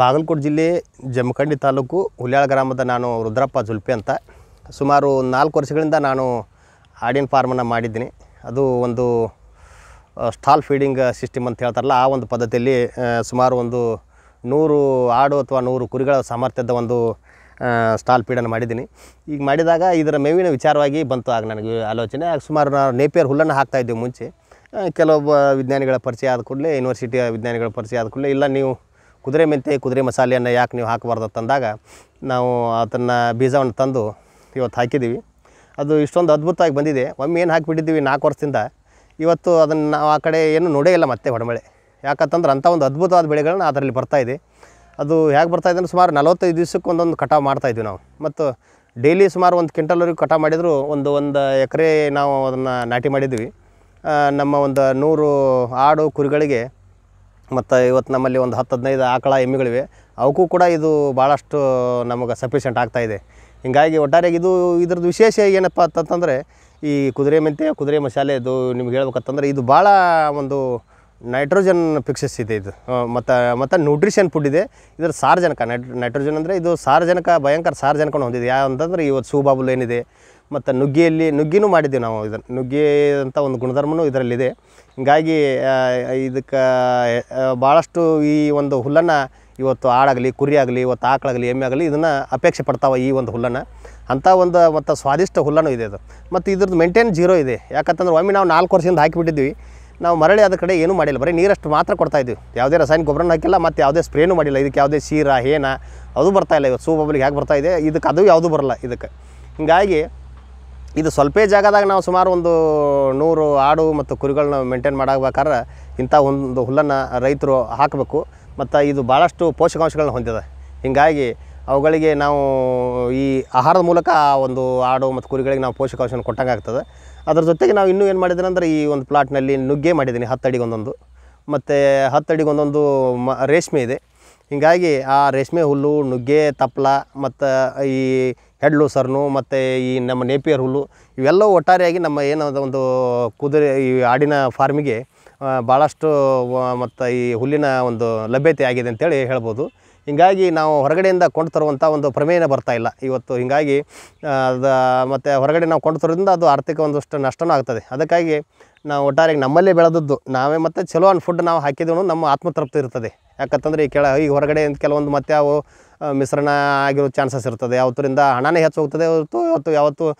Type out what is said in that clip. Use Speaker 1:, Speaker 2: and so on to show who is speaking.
Speaker 1: ಬಾಗಲಕೋಟೆ ಜಿಲ್ಲೆ ಜಮಖಂಡಿ ತಾಲೂಕು ಹುಲ್ಯಾಳ ಗ್ರಾಮದ ನಾನು ರುದ್ರಪ್ಪ ಜುಲ್ಪೆ ಅಂತ ಸುಮಾರು ನಾಲ್ಕು ವರ್ಷಗಳಿಂದ ನಾನು ಆಡಿನ ಫಾರ್ಮನ್ನು ಮಾಡಿದ್ದೀನಿ ಅದು ಒಂದು ಸ್ಟಾಲ್ ಫೀಡಿಂಗ್ ಸಿಸ್ಟಮ್ ಅಂತ ಹೇಳ್ತಾರಲ್ಲ ಆ ಒಂದು ಪದ್ಧತಿಯಲ್ಲಿ ಸುಮಾರು ಒಂದು ನೂರು ಆಡು ಅಥವಾ ನೂರು ಕುರಿಗಳ ಸಾಮರ್ಥ್ಯದ ಒಂದು ಸ್ಟಾಲ್ ಫೀಡನ್ನು ಮಾಡಿದ್ದೀನಿ ಈಗ ಮಾಡಿದಾಗ ಇದರ ಮೇವಿನ ವಿಚಾರವಾಗಿ ಬಂತು ಆಗ ನನಗೆ ಆಲೋಚನೆ ಸುಮಾರು ನಾವು ನೇಪಿಯರ್ ಹುಲ್ಲನ್ನು ಹಾಕ್ತಾಯಿದ್ದೀವಿ ಮುಂಚೆ ಕೆಲವೊಬ್ಬ ವಿಜ್ಞಾನಿಗಳ ಪರಿಚಯ ಆದ ಕೂಡಲೇ ಯೂನಿವರ್ಸಿಟಿಯ ವಿಜ್ಞಾನಿಗಳ ಪರಿಚಯ ಆದ ಕೂಡಲೇ ಇಲ್ಲ ನೀವು ಕುದುರೆ ಮೆಂತೆ ಕುದುರೆ ಮಸಾಲೆಯನ್ನು ಯಾಕೆ ನೀವು ಹಾಕಬಾರ್ದು ತಂದಾಗ ನಾವು ಅದನ್ನು ಬೀಜವನ್ನು ತಂದು ಇವತ್ತು ಹಾಕಿದ್ದೀವಿ ಅದು ಇಷ್ಟೊಂದು ಅದ್ಭುತವಾಗಿ ಬಂದಿದೆ ಒಮ್ಮೆ ಏನು ಹಾಕಿಬಿಟ್ಟಿದ್ದೀವಿ ನಾಲ್ಕು ವರ್ಷದಿಂದ ಇವತ್ತು ಅದನ್ನು ನಾವು ಆ ಕಡೆ ಏನು ನೋಡೇ ಇಲ್ಲ ಮತ್ತೆ ಹೊಡಮಳೆ ಯಾಕಂತಂದ್ರೆ ಅಂಥ ಒಂದು ಅದ್ಭುತವಾದ ಬೆಳೆಗಳನ್ನ ಅದರಲ್ಲಿ ಬರ್ತಾಯಿದೆ ಅದು ಹೇಗೆ ಬರ್ತಾಯಿದೆ ಅಂದರೆ ಸುಮಾರು ನಲವತ್ತೈದು ದಿವ್ಸಕ್ಕೆ ಒಂದೊಂದು ಕಟಾವು ಮಾಡ್ತಾಯಿದ್ವಿ ನಾವು ಮತ್ತು ಡೈಲಿ ಸುಮಾರು ಒಂದು ಕ್ವಿಂಟಲ್ವರೆಗೂ ಕಟಾವು ಮಾಡಿದ್ರು ಒಂದು ಒಂದು ಎಕರೆ ನಾವು ಅದನ್ನು ನಾಟಿ ಮಾಡಿದ್ವಿ ನಮ್ಮ ಒಂದು ನೂರು ಆಡು ಕುರಿಗಳಿಗೆ ಮತ್ತು ಇವತ್ತು ನಮ್ಮಲ್ಲಿ ಒಂದು ಹತ್ತು ಹದಿನೈದು ಆಕಳ ಎಮ್ಮೆಗಳಿವೆ ಅವಕ್ಕೂ ಕೂಡ ಇದು ಭಾಳಷ್ಟು ನಮಗೆ ಸಫಿಷಿಯೆಂಟ್ ಆಗ್ತಾಯಿದೆ ಹೀಗಾಗಿ ಒಟ್ಟಾರೆಗೆ ಇದು ಇದ್ರದ್ದು ವಿಶೇಷ ಏನಪ್ಪ ಅಂತಂತಂದರೆ ಈ ಕುದುರೆ ಮೆಂತೆ ಕುದುರೆ ಮಸಾಲೆದು ನಿಮ್ಗೆ ಹೇಳ್ಬೇಕಂತಂದ್ರೆ ಇದು ಭಾಳ ಒಂದು ನೈಟ್ರೋಜನ್ ಫಿಕ್ಸಸ್ ಇದೆ ಇದು ಮತ್ತು ಮತ್ತು ನ್ಯೂಟ್ರಿಷನ್ ಫುಡ್ ಇದೆ ಇದರ ಸಾರಜನಕ ನೈಟ್ ನೈಟ್ರೋಜನ್ ಅಂದರೆ ಇದು ಸಾರಜನಕ ಭಯಂಕರ ಸಾರ್ಜನಕ ಹೊಂದಿದೆ ಯಾವ ಅಂತಂದ್ರೆ ಇವತ್ತು ಸೂಬಾಬುಲ್ ಏನಿದೆ ಮತ್ತು ನುಗ್ಗಿಯಲ್ಲಿ ನುಗ್ಗಿನೂ ಮಾಡಿದ್ದೀವಿ ನಾವು ಇದನ್ನು ನುಗ್ಗಿ ಅಂತ ಒಂದು ಗುಣಧರ್ಮನೂ ಇದರಲ್ಲಿದೆ ಹೀಗಾಗಿ ಇದಕ್ಕೆ ಭಾಳಷ್ಟು ಈ ಒಂದು ಹುಲ್ಲನ್ನು ಇವತ್ತು ಆಡಾಗಲಿ ಕುರಿ ಆಗಲಿ ಇವತ್ತು ಆಕಳಾಗಲಿ ಎಮ್ಮೆ ಆಗಲಿ ಇದನ್ನು ಅಪೇಕ್ಷೆ ಪಡ್ತಾವೆ ಈ ಒಂದು ಹುಲ್ಲನ್ನು ಅಂಥ ಒಂದು ಮತ್ತು ಸ್ವಾದಿಷ್ಟ ಹುಲ್ಲನೂ ಇದೆ ಅದು ಮತ್ತು ಇದ್ರದ್ದು ಮೇಂಟೇನ್ ಜೀರೋ ಇದೆ ಯಾಕಂತಂದ್ರೆ ಒಮ್ಮೆ ನಾವು ನಾಲ್ಕು ವರ್ಷದಿಂದ ಹಾಕಿಬಿಟ್ಟಿದ್ವಿ ನಾವು ಮರಳಿ ಅದ ಕಡೆ ಏನೂ ಮಾಡಿಲ್ಲ ಬರೀ ನೀರಷ್ಟು ಮಾತ್ರ ಕೊಡ್ತಾ ಇದ್ದೀವಿ ಯಾವುದೇ ರಾಸಾಯನಿಕ ಗೊಬ್ಬರನ ಹಾಕಿಲ್ಲ ಮತ್ತು ಯಾವುದೇ ಸ್ಪ್ರೇನೂ ಮಾಡಿಲ್ಲ ಇದಕ್ಕೆ ಯಾವುದೇ ಶೀರ ಏನ ಅದು ಇಲ್ಲ ಇವತ್ತು ಸೂ ಬಬ್ಲಿಗೆ ಹೇಗೆ ಬರ್ತಾ ಇದೆ ಇದಕ್ಕೆ ಅದು ಯಾವುದೂ ಬರಲ್ಲ ಇದಕ್ಕೆ ಹೀಗಾಗಿ ಇದು ಸ್ವಲ್ಪ ಜಾಗದಾಗ ನಾವು ಸುಮಾರು ಒಂದು ನೂರು ಆಡು ಮತ್ತು ಕುರಿಗಳನ್ನ ಮೇಂಟೈನ್ ಮಾಡಬೇಕಾದ್ರೆ ಇಂಥ ಒಂದು ಹುಲ್ಲನ್ನು ರೈತರು ಹಾಕಬೇಕು ಮತ್ತು ಇದು ಭಾಳಷ್ಟು ಪೋಷಕಾಂಶಗಳನ್ನ ಹೊಂದಿದೆ ಹೀಗಾಗಿ ಅವುಗಳಿಗೆ ನಾವು ಈ ಆಹಾರದ ಮೂಲಕ ಆ ಒಂದು ಆಡು ಮತ್ತು ಕುರಿಗಳಿಗೆ ನಾವು ಪೋಷಕಾಂಶವನ್ನು ಕೊಟ್ಟಂಗೆ ಆಗ್ತದೆ ಅದ್ರ ಜೊತೆಗೆ ನಾವು ಇನ್ನೂ ಏನು ಮಾಡಿದ್ದೀನಿ ಅಂದರೆ ಈ ಒಂದು ಪ್ಲಾಟ್ನಲ್ಲಿ ನುಗ್ಗೆ ಮಾಡಿದ್ದೀನಿ ಹತ್ತು ಮತ್ತು ಹತ್ತು ಒಂದೊಂದು ಮ ರೇಷ್ಮೆ ಇದೆ ಹೀಗಾಗಿ ಆ ರೇಷ್ಮೆ ಹುಲ್ಲು ನುಗ್ಗೆ ತಪ್ಪಲ ಮತ್ತು ಈ ಹೆಡ್ಲು ಸರ್ನು ಮತ್ತು ಈ ನಮ್ಮ ನೇಪಿಯರ್ ಹುಲ್ಲು ಇವೆಲ್ಲವೂ ಒಟ್ಟಾರೆಯಾಗಿ ನಮ್ಮ ಏನಾದ ಒಂದು ಕುದುರೆ ಈ ಆಡಿನ ಫಾರ್ಮಿಗೆ ಭಾಳಷ್ಟು ಮತ್ತು ಈ ಹುಲ್ಲಿನ ಒಂದು ಲಭ್ಯತೆ ಆಗಿದೆ ಅಂತೇಳಿ ಹೇಳ್ಬೋದು ಹೀಗಾಗಿ ನಾವು ಹೊರಗಡೆಯಿಂದ ಕೊಂಡು ತರುವಂಥ ಒಂದು ಪ್ರಮೇಯನೇ ಬರ್ತಾಯಿಲ್ಲ ಇಲ್ಲ ಇವತ್ತು ಹೀಗಾಗಿ ಅದು ಮತ್ತು ಹೊರಗಡೆ ನಾವು ಕೊಂಡು ತರೋದ್ರಿಂದ ಅದು ಆರ್ಥಿಕ ಒಂದಷ್ಟು ನಷ್ಟವೂ ಆಗ್ತದೆ ಅದಕ್ಕಾಗಿ ನಾವು ಒಟ್ಟಾರೆಗೆ ನಮ್ಮಲ್ಲೇ ಬೆಳೆದದ್ದು ನಾವೇ ಮತ್ತು ಚಲೋ ಅನ್ ಫುಡ್ ನಾವು ಹಾಕಿದ್ರು ನಮ್ಮ ಆತ್ಮತೃಪ್ತಿ ಇರ್ತದೆ ಯಾಕಂತಂದ್ರೆ ಈ ಕೆಳ ಈಗ ಹೊರಗಡೆ ಕೆಲವೊಂದು ಮತ್ತೆ ಅವು ಮಿಶ್ರಣ ಆಗಿರೋ ಚಾನ್ಸಸ್ ಇರ್ತದೆ ಅವತ್ತರಿಂದ ಹಣನೇ ಹೆಚ್ಚು ಹೋಗ್ತದೆ ಹೊರತು ಇವತ್ತು ಯಾವತ್ತು